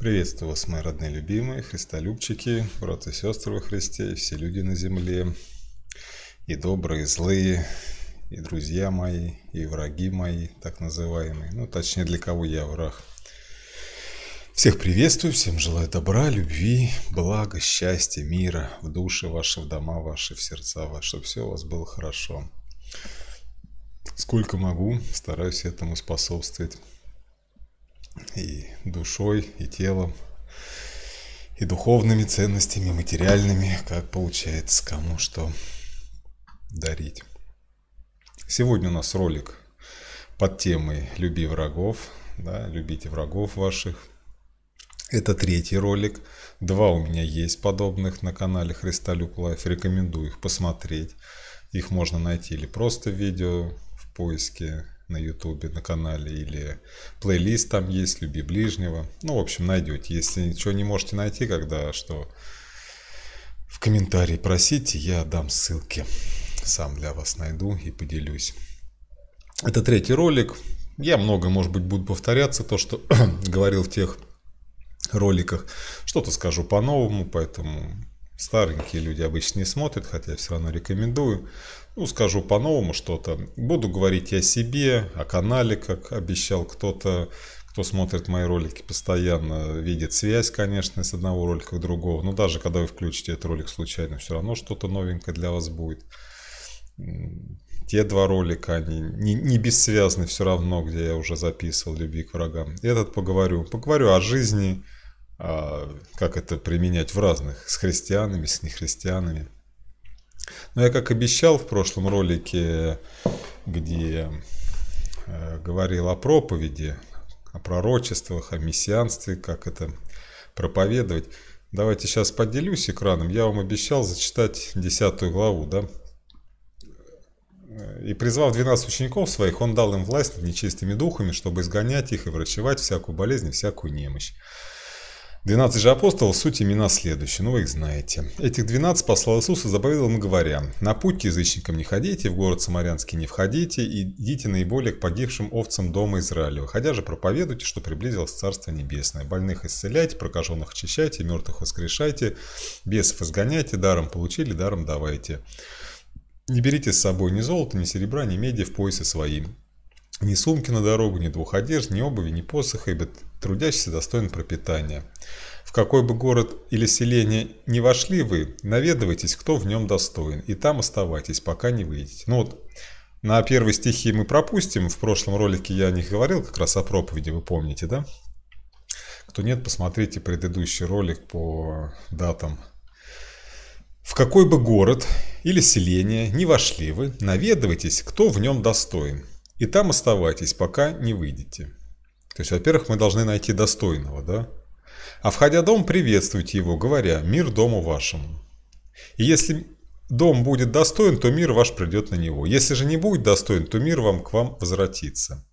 Приветствую вас, мои родные любимые, христолюбчики, братья и сестры во Христе, и все люди на земле, и добрые, и злые, и друзья мои, и враги мои, так называемые, ну, точнее, для кого я враг. Всех приветствую, всем желаю добра, любви, блага, счастья, мира в души ваши, в дома ваши, в сердца ваши, чтобы все у вас было хорошо. Сколько могу, стараюсь этому способствовать и душой, и телом, и духовными ценностями, материальными, как получается, кому что дарить. Сегодня у нас ролик под темой «Люби врагов», да, «Любите врагов ваших». Это третий ролик. Два у меня есть подобных на канале Христолюб Лайф. Рекомендую их посмотреть. Их можно найти или просто в видео в поиске, на ютубе, на канале, или плейлист там есть, люби ближнего. Ну, в общем, найдете. Если ничего не можете найти, когда что, в комментарии просите, я дам ссылки. Сам для вас найду и поделюсь. Это третий ролик. Я много, может быть, буду повторяться, то, что говорил в тех роликах. Что-то скажу по-новому, поэтому Старенькие люди обычно не смотрят, хотя я все равно рекомендую. Ну, скажу по-новому что-то. Буду говорить и о себе, о канале, как обещал кто-то, кто смотрит мои ролики постоянно, видит связь, конечно, с одного ролика к другому. Но даже когда вы включите этот ролик случайно, все равно что-то новенькое для вас будет. Те два ролика, они не, не бессвязны все равно, где я уже записывал «Любви к врагам». Этот поговорю. Поговорю о жизни, а, как это применять в разных, с христианами, с нехристианами. Но ну, я как обещал в прошлом ролике, где э, говорил о проповеди, о пророчествах, о мессианстве, как это проповедовать. Давайте сейчас поделюсь экраном. Я вам обещал зачитать 10 главу, да? И призвав 12 учеников своих, он дал им власть над нечистыми духами, чтобы изгонять их и врачевать всякую болезнь и всякую немощь. 12 же апостолов, суть имена следующие, ну вы их знаете. Этих 12 послал Иисус и заповедовал им, говоря, «На путь к язычникам не ходите, в город Самарянский не входите, и идите наиболее к погибшим овцам дома Израилева, ходя же проповедуйте, что приблизилось Царство Небесное. Больных исцеляйте, прокаженных очищайте, мертвых воскрешайте, бесов изгоняйте, даром получили, даром давайте. Не берите с собой ни золота, ни серебра, ни меди в поясе своим, ни сумки на дорогу, ни двух одежд, ни обуви, ни посоха, ибо трудящийся достоин пропитания. В какой бы город или селение не вошли вы, наведывайтесь, кто в нем достоин, и там оставайтесь, пока не выйдете. Ну вот, на первой стихи мы пропустим, в прошлом ролике я о них говорил, как раз о проповеди, вы помните, да? Кто нет, посмотрите предыдущий ролик по датам. В какой бы город или селение не вошли вы, наведывайтесь, кто в нем достоин, и там оставайтесь, пока не выйдете. То есть, во-первых, мы должны найти достойного, да? А входя в дом, приветствуйте его, говоря «Мир дому вашему». И если дом будет достоин, то мир ваш придет на него. Если же не будет достоин, то мир вам к вам возвратится.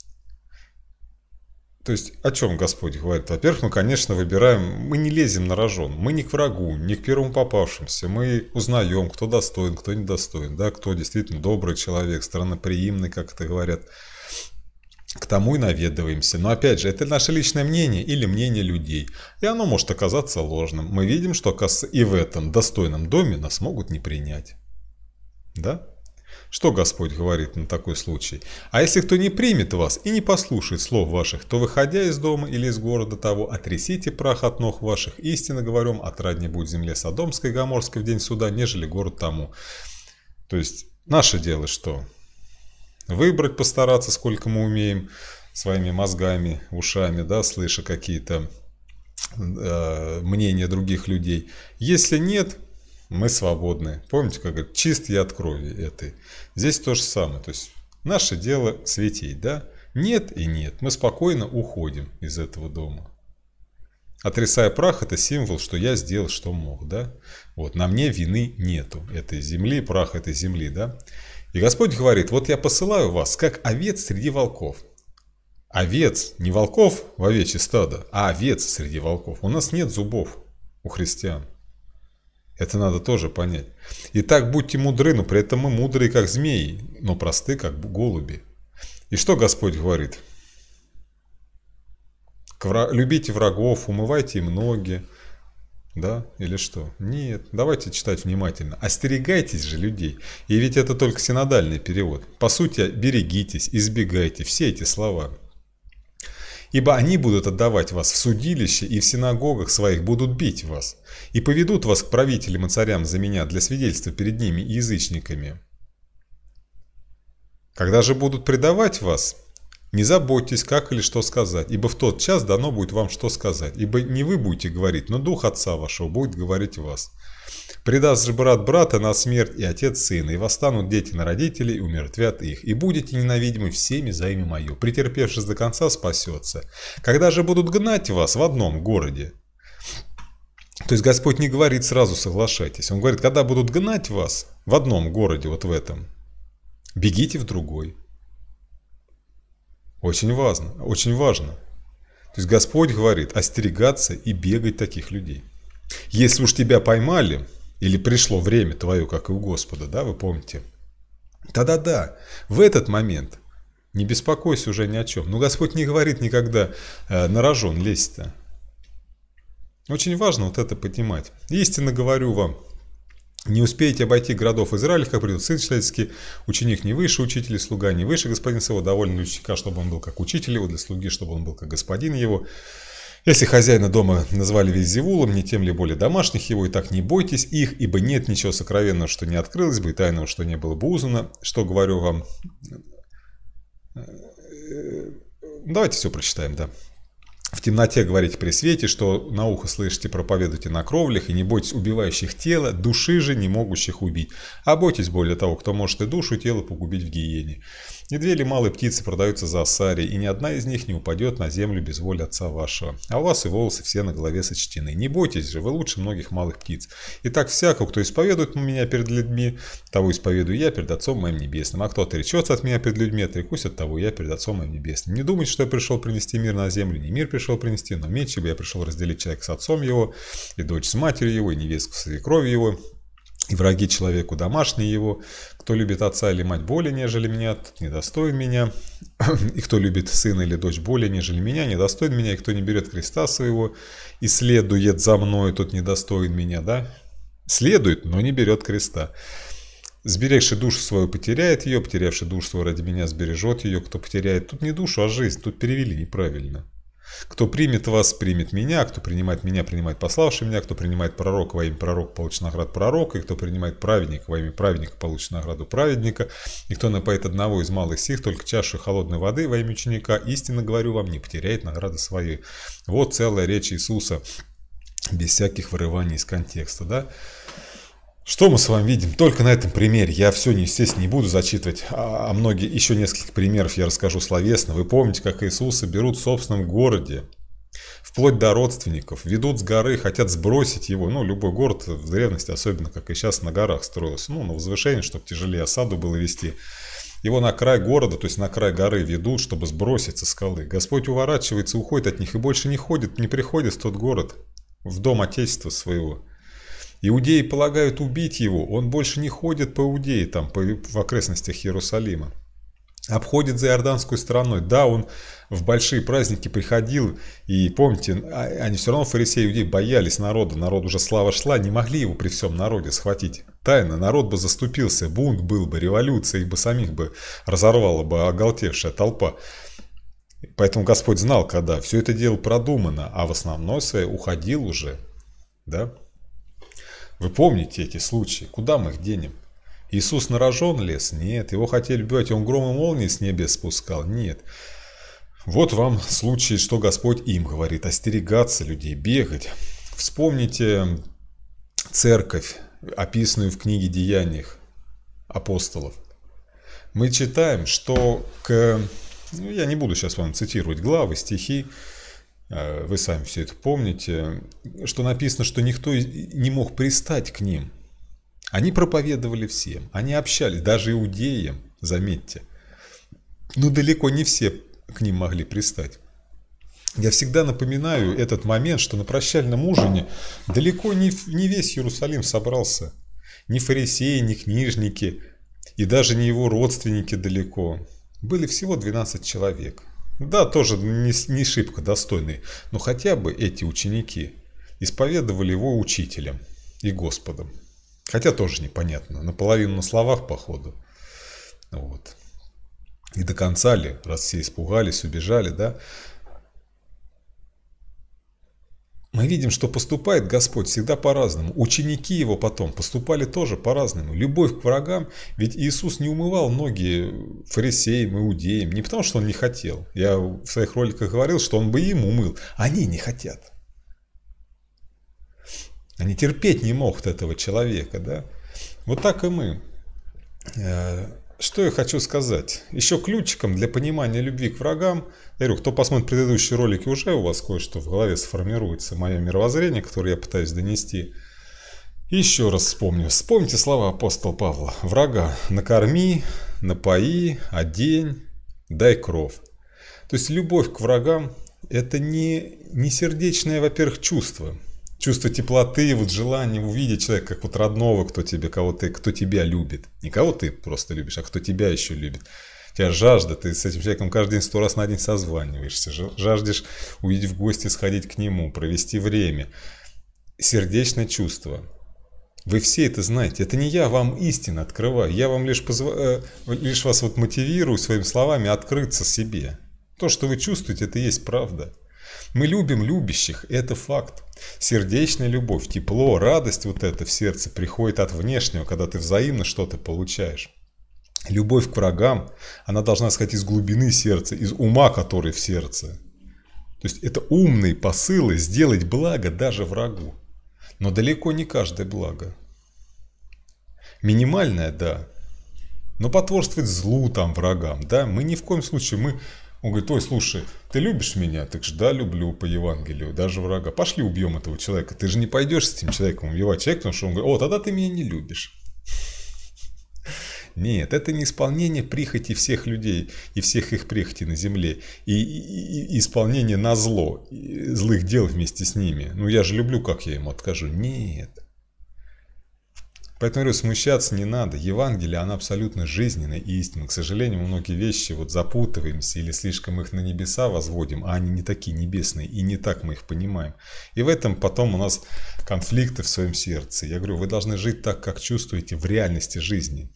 То есть о чем Господь говорит? Во-первых, мы, конечно, выбираем, мы не лезем на рожон, мы не к врагу, не к первому попавшимся, мы узнаем, кто достоин, кто недостоин, да, кто действительно добрый человек, страноприимный, как это говорят, к тому и наведываемся. Но опять же, это наше личное мнение или мнение людей. И оно может оказаться ложным. Мы видим, что и в этом достойном доме нас могут не принять. Да? Что Господь говорит на такой случай? А если кто не примет вас и не послушает слов ваших, то, выходя из дома или из города того, отрисите прах от ног ваших, истинно говорим, отраднее будет земле Содомской и Гоморской в день суда, нежели город тому. То есть, наше дело что? Выбрать, постараться, сколько мы умеем, своими мозгами, ушами, да, слыша какие-то э, мнения других людей. Если нет, мы свободны. Помните, как говорят, чист я от крови этой. Здесь то же самое. То есть наше дело светить, да? Нет и нет. Мы спокойно уходим из этого дома. Отрисая прах – это символ, что я сделал, что мог, да? Вот, на мне вины нету этой земли, прах этой земли, да? И Господь говорит, вот я посылаю вас, как овец среди волков. Овец, не волков в овечье стадо, а овец среди волков. У нас нет зубов у христиан. Это надо тоже понять. Итак, будьте мудры, но при этом мы мудрые, как змеи, но просты, как голуби. И что Господь говорит? Любите врагов, умывайте им ноги. Да? Или что? Нет. Давайте читать внимательно. Остерегайтесь же людей. И ведь это только синодальный перевод. По сути, берегитесь, избегайте. Все эти слова ибо они будут отдавать вас в судилище и в синагогах своих будут бить вас, и поведут вас к правителям и царям за меня для свидетельства перед ними и язычниками. Когда же будут предавать вас, не заботьтесь, как или что сказать, ибо в тот час дано будет вам что сказать, ибо не вы будете говорить, но Дух Отца вашего будет говорить вас. Предаст же брат брата на смерть и отец сына, и восстанут дети на родителей, и умертвят их, и будете ненавидимы всеми за имя мое, претерпевшись до конца спасется. Когда же будут гнать вас в одном городе? То есть Господь не говорит сразу соглашайтесь, Он говорит, когда будут гнать вас в одном городе, вот в этом, бегите в другой. Очень важно, очень важно. То есть Господь говорит остерегаться и бегать таких людей. Если уж тебя поймали, или пришло время твое, как и у Господа, да, вы помните? Да, да, да. в этот момент не беспокойся уже ни о чем. Но ну, Господь не говорит никогда э, на рожон лезь-то. Очень важно вот это понимать. Истинно говорю вам, не успеете обойти городов Израиля, как придет сын человеческий, ученик не выше, учитель и слуга не выше, господин своего доволен ученика, чтобы он был как учитель его, для слуги, чтобы он был как господин его. Если хозяина дома назвали Вельзевулом, не тем ли более домашних его, и так не бойтесь их, ибо нет ничего сокровенного, что не открылось бы, и тайного, что не было бы узнано, что говорю вам. Э, давайте все прочитаем, да. В темноте говорите при свете, что на ухо слышите, проповедуйте на кровлях, и не бойтесь убивающих тела, души же не могущих убить, а бойтесь более того, кто может и душу, и тело погубить в гиене. Недвели малые птицы продаются за осари, и ни одна из них не упадет на землю без воли отца вашего. А у вас и волосы все на голове сочтены. Не бойтесь же, вы лучше многих малых птиц. И так всяко, кто исповедует меня перед людьми, того исповедую я перед Отцом моим небесным. А кто отречется от меня перед людьми, отрекусь от того я перед Отцом моим небесным. Не думайте, что я пришел принести мир на землю, не мир пришел принести, но меч, бы я пришел разделить человека с отцом его, и дочь с матерью его, и невестку с кровью его, и враги человеку домашние его, кто любит отца или мать более, нежели меня, тот недостоин меня, и кто любит сына или дочь более, нежели меня, недостоин меня, и кто не берет креста своего и следует за мной, тот недостоин меня, да? Следует, но не берет креста. Сберегший душу свою потеряет ее, потерявший душу свою ради меня сбережет ее, кто потеряет. Тут не душу, а жизнь, тут перевели неправильно. Кто примет вас, примет меня, кто принимает меня, принимает пославший меня, кто принимает пророка во имя пророка, получит награду пророка, и кто принимает праведника во имя праведника, получит награду праведника, и кто напоит одного из малых сих, только чашу холодной воды во имя ученика, истинно говорю вам, не потеряет награды своей. Вот целая речь Иисуса, без всяких вырываний из контекста, да. Что мы с вами видим? Только на этом примере. Я все, естественно, не буду зачитывать, а, а многие, еще несколько примеров я расскажу словесно. Вы помните, как Иисуса берут в собственном городе, вплоть до родственников, ведут с горы, хотят сбросить его. Ну, любой город в древности, особенно, как и сейчас, на горах строился. Ну, на возвышении, чтобы тяжелее осаду было вести. Его на край города, то есть на край горы ведут, чтобы сбросить со скалы. Господь уворачивается, уходит от них и больше не ходит, не приходит в тот город, в дом Отечества своего. Иудеи полагают убить его, он больше не ходит по Иудеи, там, по, в окрестностях Иерусалима. Обходит за Иорданскую страной. Да, он в большие праздники приходил, и помните, а, они все равно, фарисеи иудеи, боялись народа. Народ уже слава шла, не могли его при всем народе схватить. Тайно, народ бы заступился, бунт был бы, революция, их бы самих бы разорвала бы оголтевшая толпа. Поэтому Господь знал, когда все это дело продумано, а в основной своей уходил уже. Да? Вы помните эти случаи? Куда мы их денем? Иисус нарожен лес? Нет. Его хотели бить, он гром и молнии с небес спускал? Нет. Вот вам случай, что Господь им говорит, остерегаться людей, бегать. Вспомните церковь, описанную в книге Деяниях апостолов. Мы читаем, что к... Ну, я не буду сейчас вам цитировать главы, стихи, Э, вы сами все это помните, что написано, что никто не мог пристать к ним. Они проповедовали всем, они общались, даже иудеям, заметьте. Но далеко не все к ним могли пристать. Я всегда напоминаю этот момент, что на прощальном ужине далеко не, не весь Иерусалим собрался. Ни фарисеи, ни книжники, и даже не его родственники далеко. Были всего 12 человек. Да, тоже не, не шибко достойный, но хотя бы эти ученики исповедовали его учителем и Господом. Хотя тоже непонятно, наполовину на словах, походу. Вот. И до конца ли, раз все испугались, убежали, да? Мы видим, что поступает Господь всегда по-разному. Ученики его потом поступали тоже по-разному. Любовь к врагам, ведь Иисус не умывал ноги фарисеям, иудеям, не потому что он не хотел. Я в своих роликах говорил, что он бы им умыл. Они не хотят. Они терпеть не могут этого человека, да? Вот так и мы. Э, что я хочу сказать. Еще ключиком для понимания любви к врагам, я говорю, кто посмотрит предыдущие ролики, уже у вас кое-что в голове сформируется, мое мировоззрение, которое я пытаюсь донести. Еще раз вспомню. Вспомните слова апостола Павла. Врага накорми, напои, одень, дай кров. То есть любовь к врагам – это не, не сердечное, во-первых, чувство – чувство теплоты, вот желание увидеть человека как вот родного, кто тебе, кого ты, кто тебя любит. Не кого ты просто любишь, а кто тебя еще любит. У тебя жажда, ты с этим человеком каждый день сто раз на день созваниваешься, жаждешь увидеть в гости, сходить к нему, провести время. Сердечное чувство. Вы все это знаете. Это не я вам истину открываю. Я вам лишь, позв... Э, лишь вас вот мотивирую своими словами открыться себе. То, что вы чувствуете, это и есть правда. Мы любим любящих, это факт. Сердечная любовь, тепло, радость вот это в сердце приходит от внешнего, когда ты взаимно что-то получаешь. Любовь к врагам, она должна сходить из глубины сердца, из ума, который в сердце. То есть это умные посылы сделать благо даже врагу. Но далеко не каждое благо. Минимальное, да. Но потворствовать злу там, врагам, да, мы ни в коем случае, мы... Он говорит, ой, слушай, ты любишь меня, так же да, люблю по Евангелию, даже врага. Пошли убьем этого человека. Ты же не пойдешь с этим человеком убивать человека, потому что он говорит, о, тогда ты меня не любишь. Нет, это не исполнение прихоти всех людей и всех их прихоти на земле. И, и, и исполнение на зло, злых дел вместе с ними. Ну я же люблю, как я ему откажу. Нет. Поэтому, говорю, смущаться не надо. Евангелие, оно абсолютно жизненное и истинное. К сожалению, многие вещи вот запутываемся или слишком их на небеса возводим, а они не такие небесные, и не так мы их понимаем. И в этом потом у нас конфликты в своем сердце. Я говорю, вы должны жить так, как чувствуете в реальности жизни.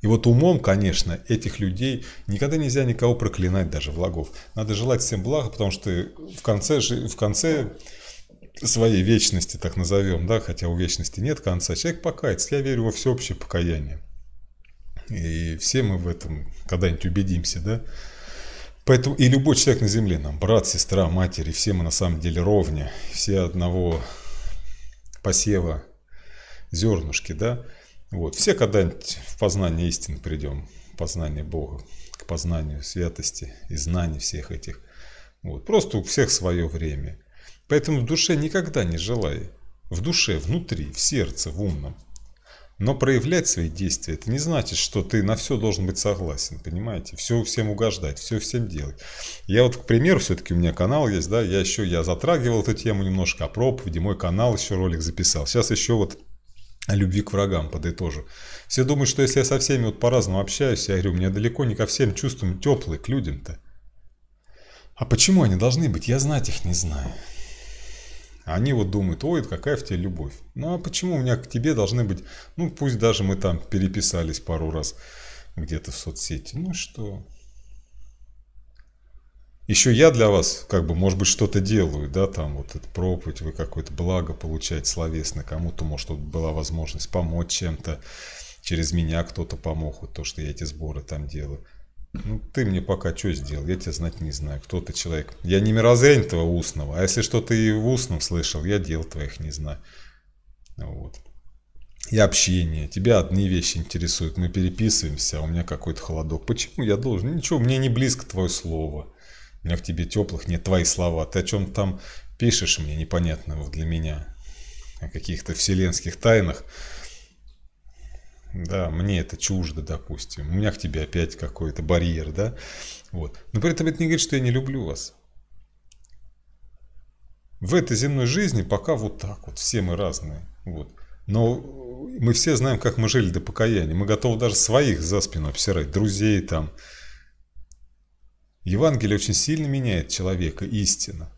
И вот умом, конечно, этих людей никогда нельзя никого проклинать, даже врагов. Надо желать всем блага, потому что в конце, в конце своей вечности, так назовем, да, хотя у вечности нет конца, человек покается. Я верю во всеобщее покаяние. И все мы в этом когда-нибудь убедимся, да. Поэтому и любой человек на земле, нам брат, сестра, матери, все мы на самом деле ровня, все одного посева зернышки, да. Вот, все когда-нибудь в познание истины придем, познание Бога, к познанию святости и знаний всех этих. Вот, просто у всех свое время – Поэтому в душе никогда не желай. В душе, внутри, в сердце, в умном. Но проявлять свои действия, это не значит, что ты на все должен быть согласен, понимаете? Все всем угождать, все всем делать. Я вот, к примеру, все-таки у меня канал есть, да, я еще, я затрагивал эту тему немножко о а проповеди, мой канал еще ролик записал. Сейчас еще вот о любви к врагам подытожу. Все думают, что если я со всеми вот по-разному общаюсь, я говорю, у меня далеко не ко всем чувствам теплый к людям-то. А почему они должны быть, я знать их не знаю. А они вот думают, ой, какая в тебе любовь. Ну а почему у меня к тебе должны быть, ну пусть даже мы там переписались пару раз где-то в соцсети. Ну что? Еще я для вас, как бы, может быть, что-то делаю, да, там вот эту проповедь, вы какое-то благо получаете словесно, кому-то, может, была возможность помочь чем-то, через меня кто-то помог, вот то, что я эти сборы там делаю. Ну, ты мне пока что сделал, я тебя знать не знаю, кто ты человек. Я не мирозрянь твоего устного, а если что ты и в устном слышал, я дел твоих не знаю. Вот. И общение. Тебя одни вещи интересуют, мы переписываемся, а у меня какой-то холодок. Почему я должен? Ничего, мне не близко твое слово. У меня к тебе теплых нет твои слова. Ты о чем там пишешь мне непонятного для меня. О каких-то вселенских тайнах да, мне это чуждо, допустим, у меня к тебе опять какой-то барьер, да, вот. Но при этом это не говорит, что я не люблю вас. В этой земной жизни пока вот так вот, все мы разные, вот. Но мы все знаем, как мы жили до покаяния. Мы готовы даже своих за спину обсирать, друзей там. Евангелие очень сильно меняет человека, истина.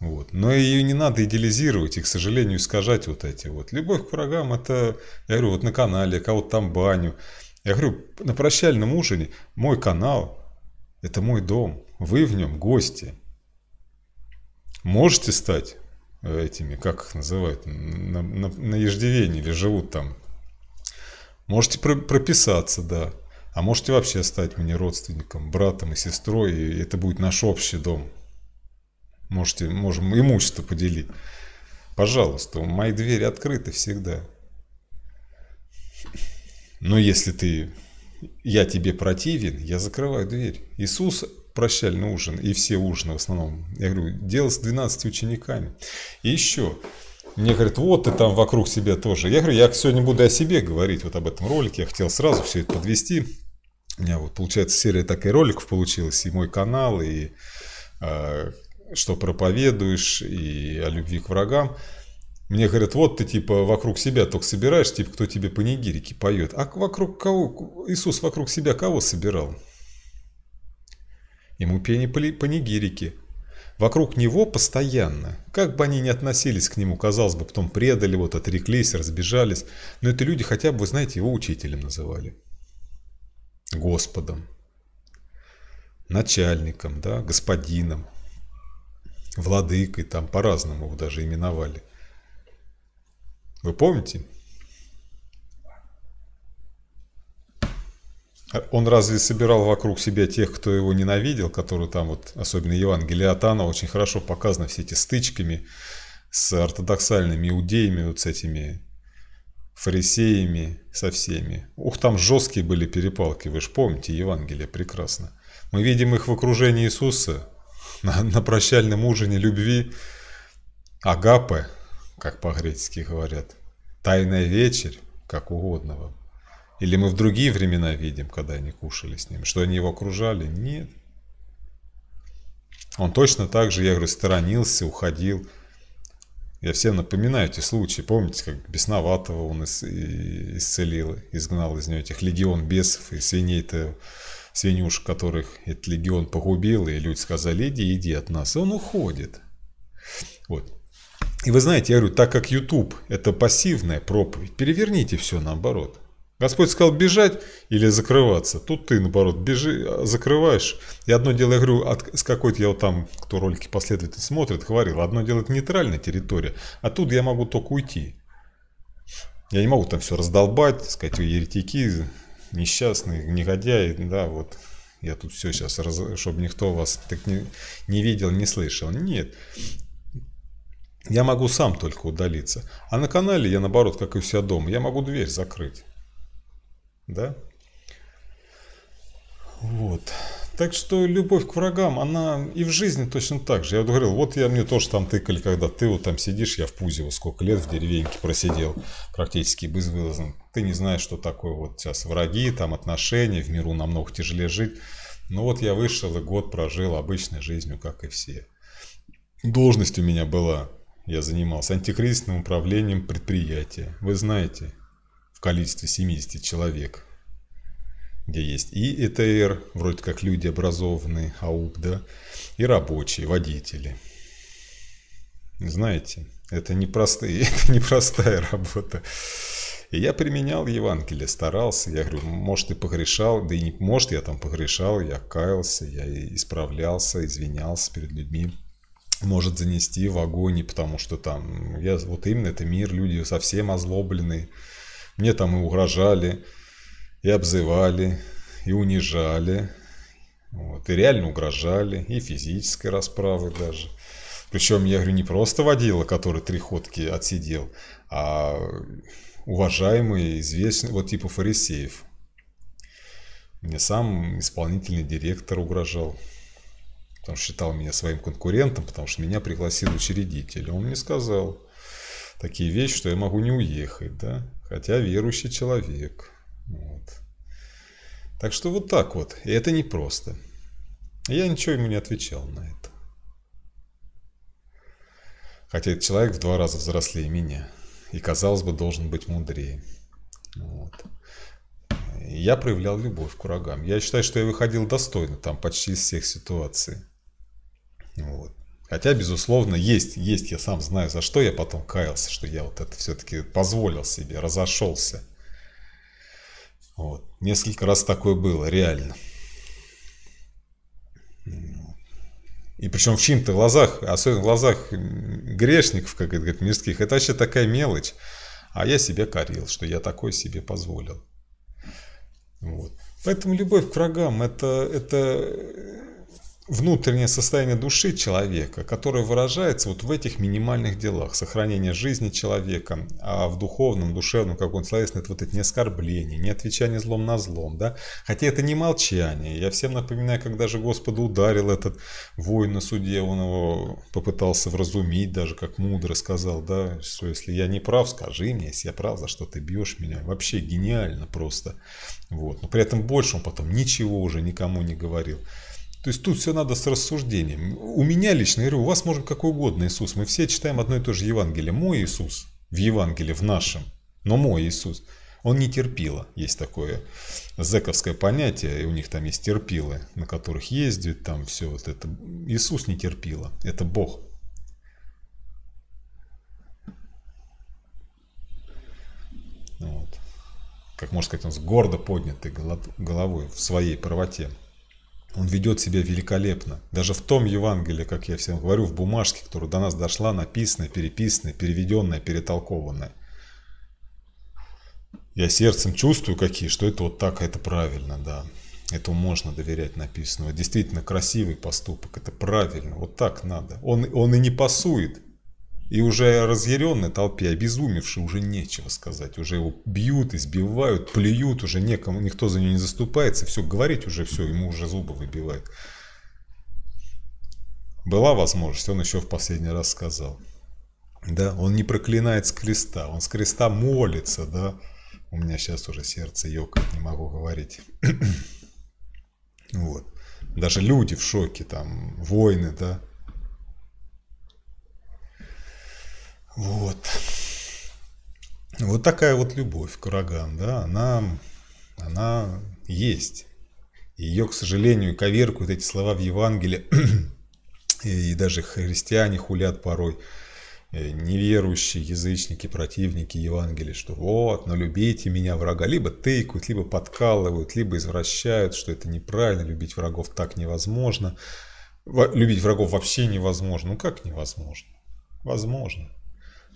Вот. Но ее не надо идеализировать и, к сожалению, искажать вот эти вот. Любовь к врагам это, я говорю, вот на канале, кого-то там баню. Я говорю, на прощальном ужине мой канал – это мой дом, вы в нем гости. Можете стать э, этими, как их называют, на, на, на еждивении или живут там. Можете про, прописаться, да. А можете вообще стать мне родственником, братом и сестрой, и это будет наш общий дом, Можете, можем имущество поделить. Пожалуйста, мои двери открыты всегда. Но если ты, я тебе противен, я закрываю дверь. Иисус прощальный ужин, и все ужины в основном, я говорю, дело с 12 учениками. И еще, мне говорят, вот ты там вокруг себя тоже. Я говорю, я сегодня буду о себе говорить, вот об этом ролике, я хотел сразу все это подвести. У меня вот, получается, серия такая роликов получилась, и мой канал, и а, что проповедуешь, и о любви к врагам. Мне говорят, вот ты типа вокруг себя только собираешь, типа кто тебе панигирики поет. А вокруг кого? Иисус вокруг себя кого собирал? Ему пени панигирики. Вокруг него постоянно, как бы они ни относились к нему, казалось бы, потом предали, вот отреклись, разбежались, но это люди хотя бы, вы знаете, его учителем называли, Господом, начальником, да, господином, владыкой, там по-разному его даже именовали. Вы помните? А он разве собирал вокруг себя тех, кто его ненавидел, которые там вот, особенно Евангелие от очень хорошо показаны все эти стычками с ортодоксальными иудеями, вот с этими фарисеями, со всеми. Ух, там жесткие были перепалки, вы же помните Евангелие прекрасно. Мы видим их в окружении Иисуса, на, на прощальном ужине любви агапы, как по-гречески говорят, тайная вечер, как угодно вам. Или мы в другие времена видим, когда они кушали с ним, что они его окружали? Нет. Он точно так же, я говорю, сторонился, уходил. Я всем напоминаю эти случаи. Помните, как бесноватого он исцелил, изгнал из него этих легион бесов и свиней-то свинюш, которых этот легион погубил, и люди сказали, иди, иди от нас, и он уходит. Вот. И вы знаете, я говорю, так как YouTube это пассивная проповедь, переверните все наоборот. Господь сказал бежать или закрываться. Тут ты, наоборот, бежи, а, закрываешь. И одно дело, я говорю, от, с какой-то я вот там, кто ролики последовательно смотрит, говорил, одно дело это нейтральная территория, а тут я могу только уйти. Я не могу там все раздолбать, сказать, вы еретики, несчастный, негодяй, да, вот я тут все сейчас, раз, чтобы никто вас так не, не видел, не слышал. Нет. Я могу сам только удалиться. А на канале я, наоборот, как и у себя дома, я могу дверь закрыть. Да? Вот. Так что любовь к врагам, она и в жизни точно так же. Я вот говорил, вот я мне тоже там тыкали, когда ты вот там сидишь, я в пузе вот сколько лет в деревеньке просидел, практически безвылазно. Ты не знаешь, что такое вот сейчас враги, там отношения, в миру намного тяжелее жить. Но ну вот я вышел и год прожил обычной жизнью, как и все. Должность у меня была. Я занимался антикризисным управлением предприятия. Вы знаете, в количестве 70 человек где есть и ЭТР, вроде как люди образованные, АУП, да, и рабочие, водители. Знаете, это непростые, это непростая работа. И я применял Евангелие, старался. Я говорю, может, и погрешал, да и не, может, я там погрешал, я каялся, я исправлялся, извинялся перед людьми. Может занести в огонь, потому что там, я, вот именно это мир, люди совсем озлобленные. Мне там и угрожали и обзывали, и унижали, вот, и реально угрожали, и физической расправы даже. Причем, я говорю, не просто водила, который три ходки отсидел, а уважаемый, известный, вот типа фарисеев. Мне сам исполнительный директор угрожал, потому что считал меня своим конкурентом, потому что меня пригласил учредитель. Он мне сказал такие вещи, что я могу не уехать, да, хотя верующий человек – вот. Так что вот так вот. И это непросто. Я ничего ему не отвечал на это. Хотя этот человек в два раза взрослее меня. И, казалось бы, должен быть мудрее. Вот. Я проявлял любовь к врагам. Я считаю, что я выходил достойно там почти из всех ситуаций. Вот. Хотя, безусловно, есть, есть, я сам знаю, за что я потом каялся, что я вот это все-таки позволил себе, разошелся вот. Несколько раз такое было, реально. И причем в чьих то глазах, особенно в глазах грешников, как это говорят, мирских, это вообще такая мелочь. А я себя корил, что я такое себе позволил. Вот. Поэтому любовь к врагам это, это внутреннее состояние души человека, которое выражается вот в этих минимальных делах. Сохранение жизни человека, а в духовном, душевном, как он словесный, это вот это не оскорбление, не отвечание злом на злом. Да? Хотя это не молчание. Я всем напоминаю, когда же Господу ударил этот воин на суде, он его попытался вразумить, даже как мудро сказал, да, что если я не прав, скажи мне, если я прав, за что ты бьешь меня. Вообще гениально просто. Вот. Но при этом больше он потом ничего уже никому не говорил. То есть тут все надо с рассуждением. У меня лично, я говорю, у вас может какой угодно Иисус. Мы все читаем одно и то же Евангелие. Мой Иисус в Евангелии, в нашем, но мой Иисус. Он не терпила, есть такое зэковское понятие, и у них там есть терпилы, на которых ездит, там все вот это. Иисус не терпила, это Бог. Вот. Как можно сказать, он с гордо поднятой головой в своей правоте. Он ведет себя великолепно. Даже в том Евангелии, как я всем говорю, в бумажке, которая до нас дошла, написанная, переписанная, переведенная, перетолкованная. Я сердцем чувствую, какие, что это вот так, а это правильно, да. Это можно доверять написанному. Действительно красивый поступок, это правильно, вот так надо. Он, он и не пасует, и уже разъяренной толпе, обезумевшей, уже нечего сказать. Уже его бьют, избивают, плюют, уже некому, никто за него не заступается. Все, говорить уже все, ему уже зубы выбивают. Была возможность, он еще в последний раз сказал. Да, он не проклинает с креста, он с креста молится, да. У меня сейчас уже сердце ёкает, не могу говорить. вот. Даже люди в шоке, там, воины, да. Вот. Вот такая вот любовь, Кураган, да, она, она есть. Ее, к сожалению, коверкуют эти слова в Евангелии, и даже христиане хулят порой, э, неверующие, язычники, противники Евангелия, что вот, но любите меня, врага, либо тыкают, либо подкалывают, либо извращают, что это неправильно, любить врагов так невозможно, любить врагов вообще невозможно. Ну как невозможно? Возможно.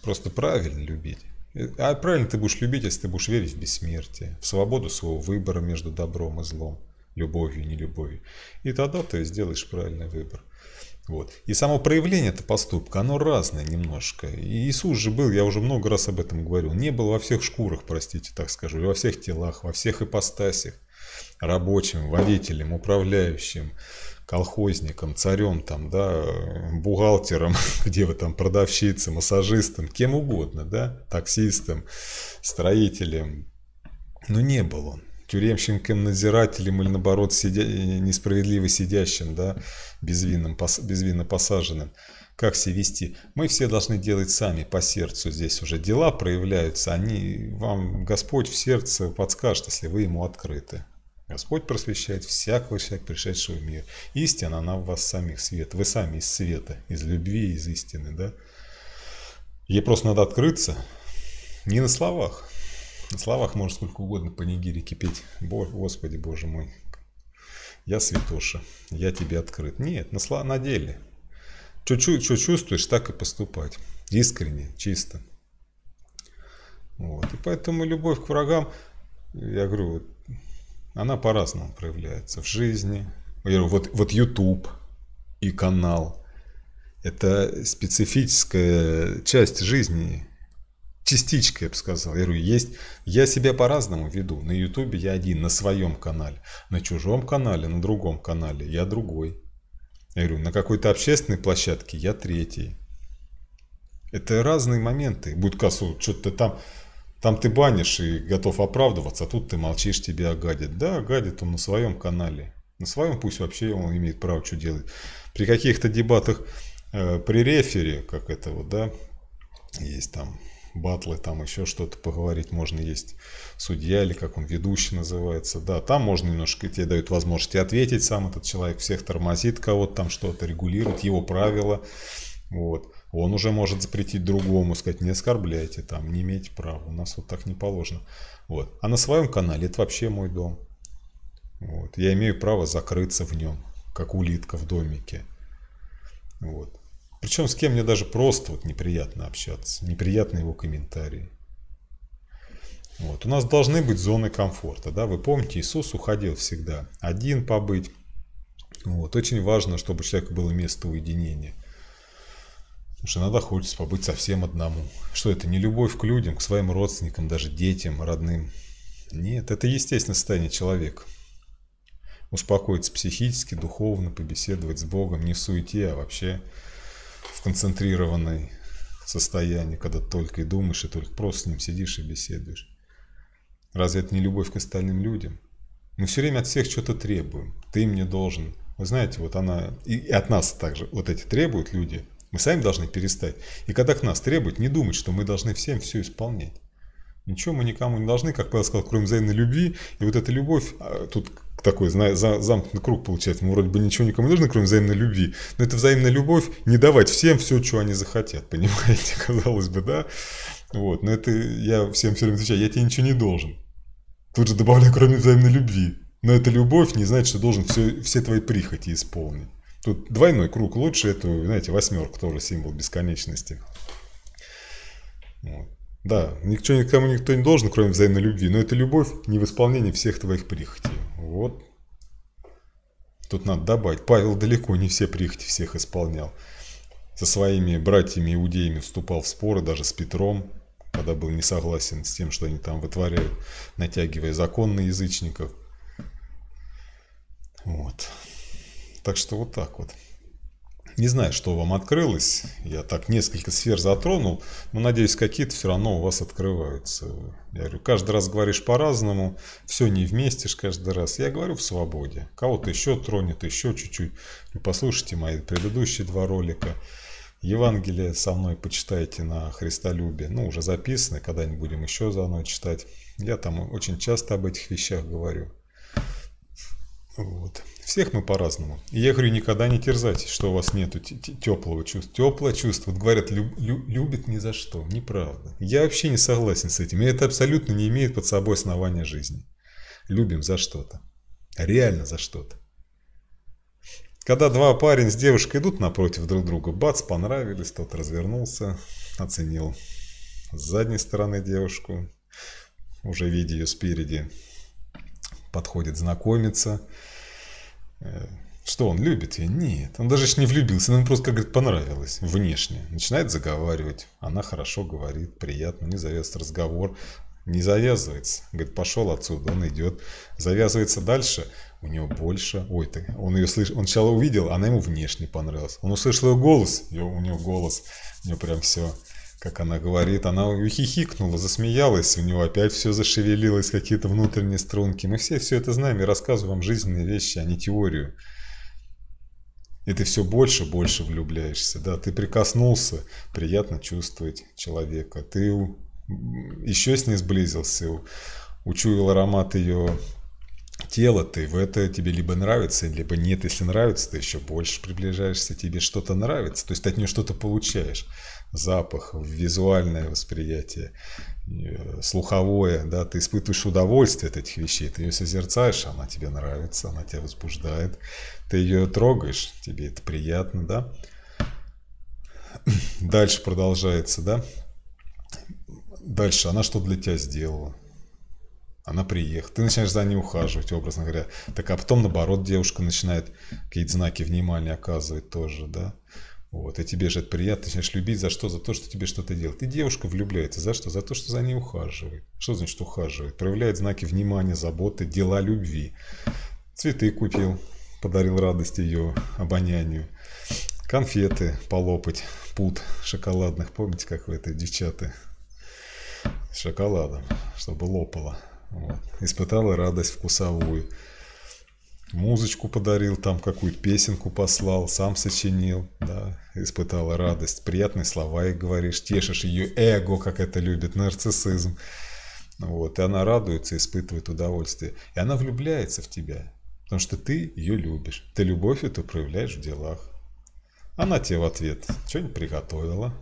Просто правильно любить. А правильно ты будешь любить, если ты будешь верить в бессмертие, в свободу своего выбора между добром и злом, любовью и нелюбовью. И тогда ты сделаешь правильный выбор. Вот. И само проявление этого поступка, оно разное немножко. И Иисус же был, я уже много раз об этом говорил, не был во всех шкурах, простите, так скажу, во всех телах, во всех ипостасях, рабочим, водителем, управляющим, колхозником, царем, там, да, бухгалтером, где вы там, продавщицей, массажистом, кем угодно, да, таксистом, строителем. Но не был он тюремщиком, надзирателем или, наоборот, сидя... несправедливо сидящим, да, безвинным, пос... безвинно посаженным. Как себя вести? Мы все должны делать сами по сердцу. Здесь уже дела проявляются. Они вам Господь в сердце подскажет, если вы ему открыты. Господь просвещает всякого человека, пришедшего в мир. Истина, она в вас самих свет. Вы сами из света, из любви, из истины, да? Ей просто надо открыться. Не на словах. На словах можно сколько угодно по нигире кипеть. Боже, Господи, Боже мой, я святоша, я тебе открыт. Нет, на, сло, на деле. что чувствуешь, так и поступать. Искренне, чисто. Вот. И поэтому любовь к врагам, я говорю, вот, она по-разному проявляется в жизни. Вот, вот YouTube и канал – это специфическая часть жизни, частичка, я бы сказал. Я говорю, есть, я себя по-разному веду. На YouTube я один, на своем канале, на чужом канале, на другом канале я другой. Я говорю, на какой-то общественной площадке я третий. Это разные моменты. Будет косу, что-то там там ты банишь и готов оправдываться, а тут ты молчишь, тебя гадит. Да, гадит он на своем канале. На своем пусть вообще он имеет право что делать. При каких-то дебатах э, при рефере, как это вот, да, есть там батлы, там еще что-то поговорить можно, есть судья или как он, ведущий называется. Да, там можно немножко, тебе дают возможность ответить сам этот человек, всех тормозит кого-то там что-то, регулирует его правила. Вот он уже может запретить другому, сказать, не оскорбляйте там, не имейте права, у нас вот так не положено. Вот. А на своем канале это вообще мой дом. Вот. Я имею право закрыться в нем, как улитка в домике. Вот. Причем с кем мне даже просто вот неприятно общаться, неприятны его комментарии. Вот. У нас должны быть зоны комфорта. Да? Вы помните, Иисус уходил всегда один побыть. Вот. Очень важно, чтобы у человека было место уединения. Потому что иногда хочется побыть совсем одному. Что это, не любовь к людям, к своим родственникам, даже детям, родным? Нет, это естественное состояние человека. Успокоиться психически, духовно, побеседовать с Богом, не в суете, а вообще в концентрированной состоянии, когда только и думаешь, и только просто с ним сидишь и беседуешь. Разве это не любовь к остальным людям? Мы все время от всех что-то требуем. Ты мне должен. Вы знаете, вот она... И от нас также вот эти требуют люди. Мы сами должны перестать. И когда к нас требуют, не думать, что мы должны всем все исполнять. Ничего мы никому не должны, как я сказал, кроме взаимной любви. И вот эта любовь, а, тут такой замкнутый круг получается. Мы вроде бы ничего никому не должны, кроме взаимной любви. Но это взаимная любовь не давать всем все, что они захотят. Понимаете, казалось бы, да? Вот, но это я всем все время отвечаю, я тебе ничего не должен. Тут же добавляю, кроме взаимной любви. Но эта любовь не значит, что должен все, все твои прихоти исполнить. Тут двойной круг лучше, эту, знаете, восьмерка тоже символ бесконечности. Вот. Да, ничего никому никто не должен, кроме взаимной любви, но это любовь не в исполнении всех твоих прихотей. Вот. Тут надо добавить. Павел далеко не все прихоти всех исполнял. Со своими братьями-иудеями вступал в споры, даже с Петром, когда был не согласен с тем, что они там вытворяют, натягивая закон на язычников. Вот. Так что вот так вот. Не знаю, что вам открылось. Я так несколько сфер затронул, но надеюсь, какие-то все равно у вас открываются. Я говорю, каждый раз говоришь по-разному, все не вместишь каждый раз. Я говорю в свободе. Кого-то еще тронет, еще чуть-чуть. Послушайте мои предыдущие два ролика. Евангелие со мной почитайте на Христолюбе. Ну, уже записаны, когда-нибудь будем еще заново читать. Я там очень часто об этих вещах говорю. Вот. Всех мы по-разному. И я говорю, никогда не терзайтесь, что у вас нету теплого чувства. Теплое чувство, вот говорят, люб лю любит ни за что. Неправда. Я вообще не согласен с этим. И это абсолютно не имеет под собой основания жизни. Любим за что-то. Реально за что-то. Когда два парень с девушкой идут напротив друг друга, бац, понравились, тот развернулся, оценил с задней стороны девушку, уже видя ее спереди, подходит знакомиться – Э, что он любит ее? Нет, он даже еще не влюбился, ему просто, как говорит, понравилось внешне. Начинает заговаривать, она хорошо говорит, приятно, не завязывается разговор, не завязывается. Говорит, пошел отсюда, он идет, завязывается дальше, у него больше. Ой, ты, он ее слышит, он сначала увидел, она ему внешне понравилась. Он услышал ее голос, ее, у нее голос, у нее прям все. Как она говорит, она хихикнула, засмеялась, у него опять все зашевелилось, какие-то внутренние струнки. Мы все все это знаем, я рассказываю вам жизненные вещи, а не теорию. И ты все больше и больше влюбляешься, да, ты прикоснулся, приятно чувствовать человека. Ты еще с ней сблизился, учуял аромат ее тело, ты в это тебе либо нравится, либо нет. Если нравится, ты еще больше приближаешься, тебе что-то нравится, то есть ты от нее что-то получаешь. Запах, визуальное восприятие, э, слуховое, да, ты испытываешь удовольствие от этих вещей, ты ее созерцаешь, она тебе нравится, она тебя возбуждает, ты ее трогаешь, тебе это приятно, да. Дальше продолжается, да. Дальше, она что для тебя сделала? она приехала, ты начинаешь за ней ухаживать, образно говоря. Так, а потом, наоборот, девушка начинает какие-то знаки внимания оказывать тоже, да. Вот, и тебе же это приятно, ты начинаешь любить за что? За то, что тебе что-то делает. И девушка влюбляется. За что? За то, что за ней ухаживает. Что значит ухаживает? Проявляет знаки внимания, заботы, дела любви. Цветы купил, подарил радость ее обонянию. Конфеты полопать, пут шоколадных. Помните, как вы это, девчата, с шоколадом, чтобы лопало. Вот. Испытала радость вкусовую. Музычку подарил, там какую-то песенку послал, сам сочинил, да, испытала радость. Приятные слова и говоришь, тешишь ее эго, как это любит, нарциссизм. Вот, и она радуется, испытывает удовольствие. И она влюбляется в тебя, потому что ты ее любишь. Ты любовь эту проявляешь в делах. Она тебе в ответ что-нибудь приготовила,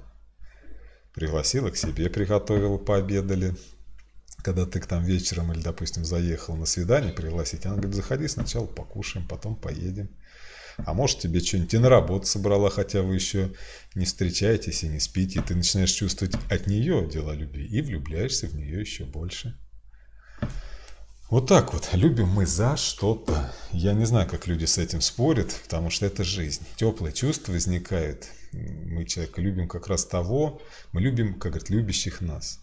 пригласила к себе, приготовила, пообедали, когда ты там вечером или, допустим, заехал на свидание пригласить, она говорит, заходи сначала покушаем, потом поедем. А может, тебе что-нибудь и на работу собрала, хотя вы еще не встречаетесь и не спите, и ты начинаешь чувствовать от нее дела любви и влюбляешься в нее еще больше. Вот так вот. Любим мы за что-то. Я не знаю, как люди с этим спорят, потому что это жизнь. Теплые чувства возникают. Мы человека любим как раз того, мы любим, как говорят, любящих нас.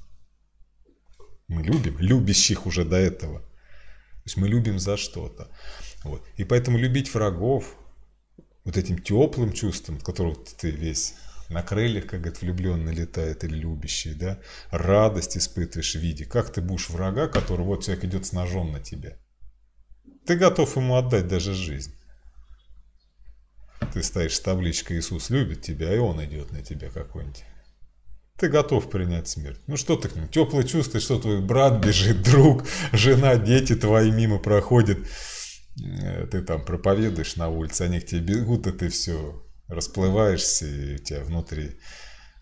Мы любим любящих уже до этого. То есть мы любим за что-то. Вот. И поэтому любить врагов вот этим теплым чувством, от которого ты весь на крыльях, как говорит, влюбленный летает или любящий, да, радость испытываешь в виде, как ты будешь врага, который вот человек идет с ножом на тебя. Ты готов ему отдать даже жизнь. Ты стоишь с табличкой «Иисус любит тебя», и он идет на тебя какой-нибудь ты готов принять смерть. Ну что ты к ним, теплые чувства, что твой брат бежит, друг, жена, дети твои мимо проходят. Э, ты там проповедуешь на улице, они к тебе бегут, и ты все расплываешься, и у тебя внутри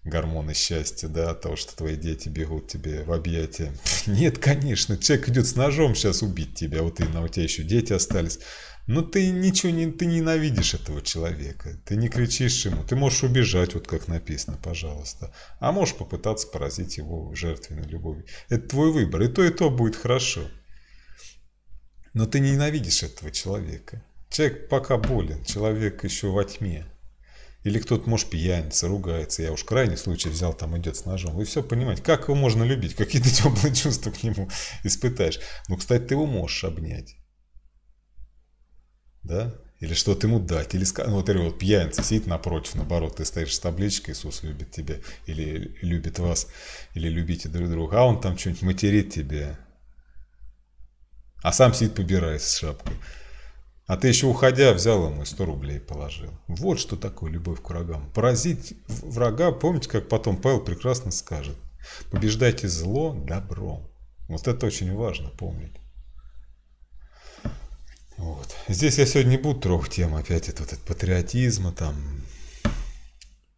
гормоны счастья, да, от того, что твои дети бегут тебе в объятия. Нет, конечно, человек идет с ножом сейчас убить тебя, вот именно, у тебя еще дети остались. Но ну, ты ничего не, ты ненавидишь этого человека, ты не кричишь ему, ты можешь убежать, вот как написано, пожалуйста, а можешь попытаться поразить его жертвенной любовью. Это твой выбор, и то, и то будет хорошо. Но ты не ненавидишь этого человека. Человек пока болен, человек еще во тьме. Или кто-то, может, пьяница, ругается. Я уж крайний случай взял, там идет с ножом. Вы все понимаете, как его можно любить, какие ты теплые чувства к нему испытаешь. Ну, кстати, ты его можешь обнять да, или что ты мудак или ну, вот, вот пьяница сидит напротив, наоборот, ты стоишь с табличкой «Иисус любит тебя», или «Любит вас», или «Любите друг друга», а он там что-нибудь материт тебе, а сам сидит побирается с шапкой. А ты еще уходя взял ему и 100 рублей положил. Вот что такое любовь к врагам. Поразить врага, помните, как потом Павел прекрасно скажет. Побеждайте зло добром. Вот это очень важно помнить. Здесь я сегодня не буду трогать тему опять этот, этот патриотизма там.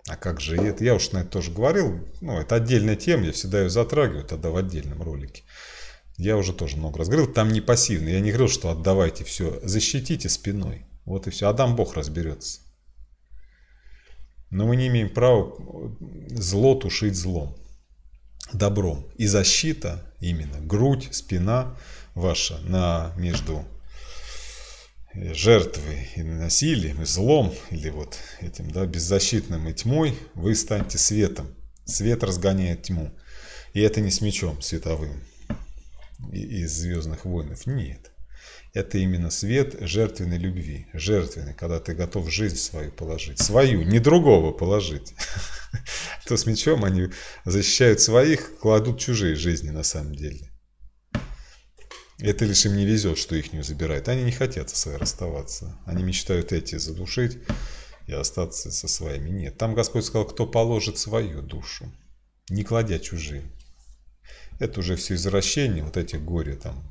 А как же это? Я уж на это тоже говорил. Ну, это отдельная тема, я всегда ее затрагиваю тогда в отдельном ролике. Я уже тоже много раз говорил, там не пассивно. Я не говорил, что отдавайте все, защитите спиной. Вот и все. Адам Бог разберется. Но мы не имеем права зло тушить злом, добром. И защита именно, грудь, спина ваша на между жертвы и насилием, и злом, или вот этим да, беззащитным и тьмой, вы станьте светом. Свет разгоняет тьму. И это не с мечом световым из «Звездных войнов». Нет. Это именно свет жертвенной любви. Жертвенный, когда ты готов жизнь свою положить. Свою, не другого положить. То с мечом они защищают своих, кладут чужие жизни на самом деле. Это лишь им не везет, что их не забирает. Они не хотят со своей расставаться. Они мечтают эти задушить и остаться со своими. Нет, там Господь сказал, кто положит свою душу, не кладя чужие. Это уже все извращение вот этих горе там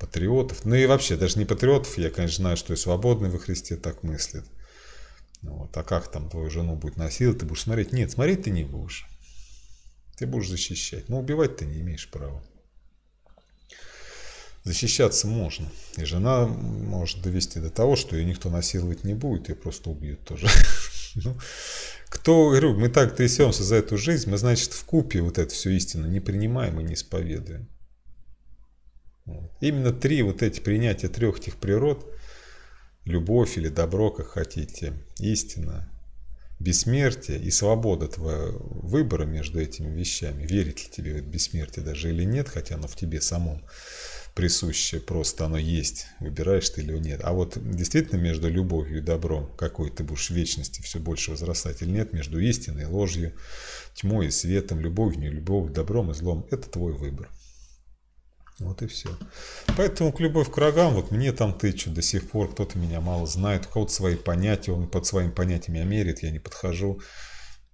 патриотов. Ну и вообще, даже не патриотов, я, конечно, знаю, что и свободные во Христе так мыслят. Ну вот. А как там твою жену будет насиловать, ты будешь смотреть? Нет, смотреть ты не будешь. Ты будешь защищать. Но убивать ты не имеешь права. Защищаться можно. И жена может довести до того, что ее никто насиловать не будет, ее просто убьют тоже. Ну, кто, говорю, мы так трясемся за эту жизнь, мы, значит, в купе вот эту всю истину не принимаем и не исповедуем. Вот. Именно три вот эти принятия трех этих природ, любовь или добро, как хотите, истина, бессмертие и свобода твоего выбора между этими вещами, верить ли тебе в это бессмертие даже или нет, хотя оно в тебе самом, присущее просто оно есть, выбираешь ты или нет. А вот действительно между любовью и добром, какой ты будешь в вечности все больше возрастать или нет, между истиной и ложью, тьмой и светом, любовью, не любовью, добром и злом, это твой выбор. Вот и все. Поэтому к любовь к рогам, вот мне там тычут до сих пор, кто-то меня мало знает, у кого-то свои понятия, он под своими понятиями мерит, я не подхожу.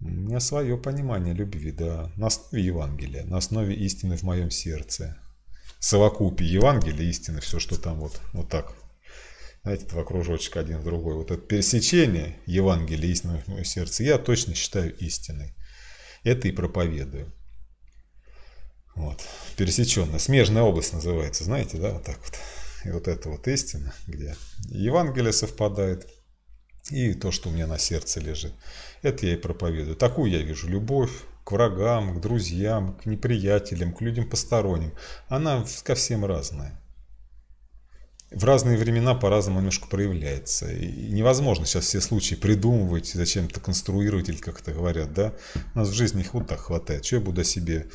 У меня свое понимание любви, да, на основе Евангелия, на основе истины в моем сердце, совокупии Евангелия истины, все, что там вот, вот так. Знаете, два кружочка один в другой. Вот это пересечение Евангелия истины в моем сердце я точно считаю истиной. Это и проповедую. Вот. Пересеченная. Смежная область называется, знаете, да, вот так вот. И вот это вот истина, где Евангелие совпадает, и то, что у меня на сердце лежит. Это я и проповедую. Такую я вижу любовь, к врагам, к друзьям, к неприятелям, к людям посторонним. Она ко всем разная. В разные времена по-разному немножко проявляется. И невозможно сейчас все случаи придумывать, зачем-то конструировать или как это говорят, да? У нас в жизни их вот так хватает. Что я буду о себе...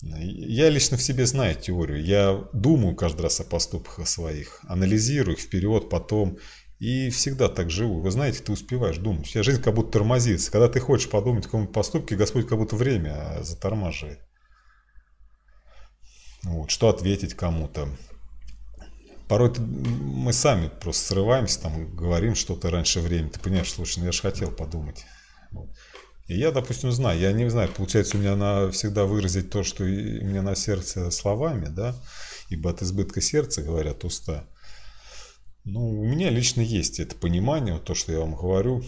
Я лично в себе знаю теорию. Я думаю каждый раз о поступках своих, анализирую их вперед, потом и всегда так живу. Вы знаете, ты успеваешь думать. Вся жизнь как будто тормозится. Когда ты хочешь подумать о каком-то поступке, Господь как будто время затормаживает. Вот, что ответить кому-то. Порой мы сами просто срываемся, там говорим что-то раньше времени. Ты понимаешь, слушай, ну я же хотел подумать. Вот. И я, допустим, знаю, я не знаю, получается, у меня надо всегда выразить то, что у меня на сердце словами, да, ибо от избытка сердца говорят уста. Ну, у меня лично есть это понимание, то, что я вам говорю,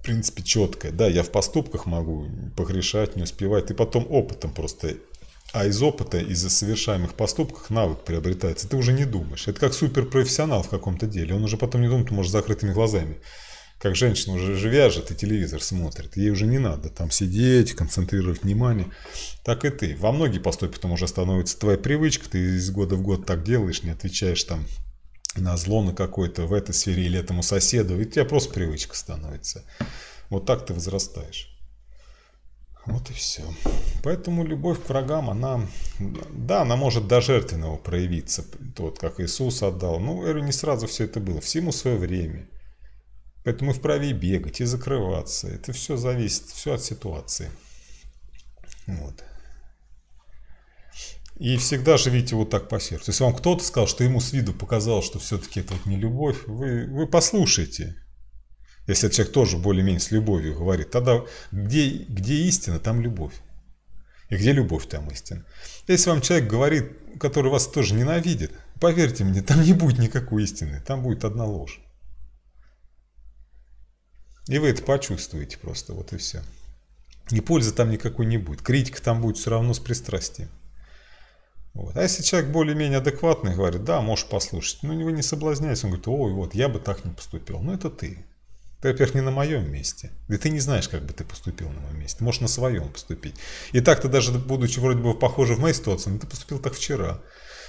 в принципе, четкое. Да, я в поступках могу погрешать, не успевать, и потом опытом просто а из опыта, из совершаемых поступков навык приобретается. Ты уже не думаешь. Это как суперпрофессионал в каком-то деле. Он уже потом не думает, может, закрытыми глазами. Как женщина уже же вяжет и телевизор смотрит. Ей уже не надо там сидеть, концентрировать внимание. Так и ты. Во многие поступки там уже становится твоя привычка. Ты из года в год так делаешь, не отвечаешь там на зло на какой-то в этой сфере или этому соседу, и у тебя просто привычка становится. Вот так ты возрастаешь. Вот и все. Поэтому любовь к врагам, она, да, она может до жертвенного проявиться, вот как Иисус отдал. Но Эру не сразу все это было, всему свое время. Поэтому мы вправе и бегать, и закрываться. Это все зависит, все от ситуации. Вот. И всегда живите вот так по сердцу. Если вам кто-то сказал, что ему с виду показалось, что все-таки это вот не любовь, вы, вы послушайте. Если этот человек тоже более-менее с любовью говорит, тогда где, где истина, там любовь. И где любовь, там истина. Если вам человек говорит, который вас тоже ненавидит, поверьте мне, там не будет никакой истины, там будет одна ложь. И вы это почувствуете просто, вот и все. И пользы там никакой не будет. Критика там будет все равно с пристрастием. Вот. А если человек более-менее адекватный, говорит, да, можешь послушать, но ну, него не соблазняйся, он говорит, ой, вот, я бы так не поступил. Ну, это ты. Ты, во-первых, не на моем месте. Да ты не знаешь, как бы ты поступил на моем месте. можешь на своем поступить. И так ты даже, будучи вроде бы похоже в моей ситуации, но ну, ты поступил так вчера.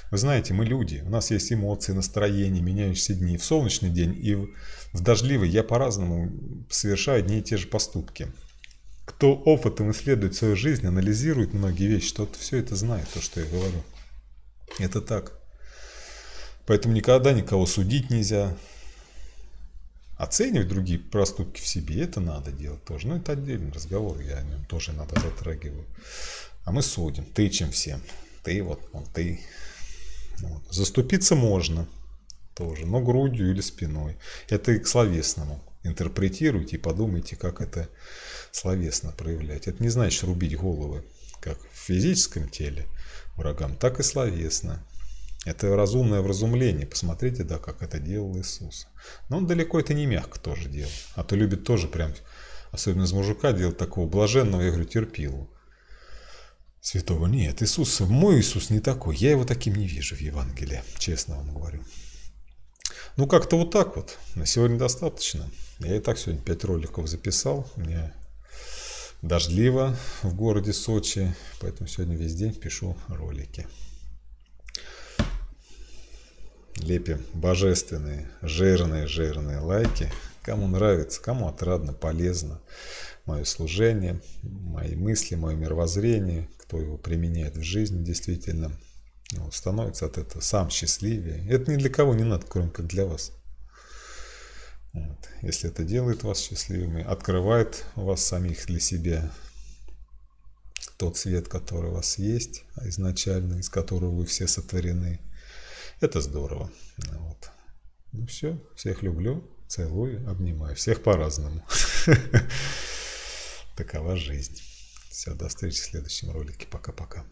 Вы знаете, мы люди, у нас есть эмоции, настроения, меняющиеся дни. в солнечный день, и в, в дождливый я по-разному совершаю одни и те же поступки. Кто опытом исследует свою жизнь, анализирует многие вещи, тот все это знает, то, что я говорю. Это так. Поэтому никогда никого судить нельзя. Оценивать другие проступки в себе, это надо делать тоже. Но ну, это отдельный разговор, я о нем тоже надо затрагиваю. А мы судим, ты чем всем. Ты вот, он, ты. Вот. Заступиться можно тоже, но грудью или спиной. Это и к словесному. Интерпретируйте и подумайте, как это словесно проявлять. Это не значит рубить головы, как в физическом теле – врагам, так и словесно. Это разумное вразумление. Посмотрите, да, как это делал Иисус. Но он далеко это не мягко тоже делал. А то любит тоже прям, особенно из мужика, делать такого блаженного, я говорю, терпилу. Святого нет. Иисус, мой Иисус не такой. Я его таким не вижу в Евангелии, честно вам говорю. Ну, как-то вот так вот. На сегодня достаточно. Я и так сегодня пять роликов записал. У меня дождливо в городе Сочи, поэтому сегодня весь день пишу ролики. Лепим божественные, жирные, жирные лайки. Кому нравится, кому отрадно, полезно мое служение, мои мысли, мое мировоззрение, кто его применяет в жизни действительно, ну, становится от этого сам счастливее. Это ни для кого не надо, кроме как для вас. Вот. Если это делает вас счастливыми, открывает вас самих для себя тот свет, который у вас есть а изначально, из которого вы все сотворены, это здорово. Вот. Ну все, всех люблю, целую, обнимаю. Всех по-разному. Такова жизнь. Все, до встречи в следующем ролике. Пока-пока.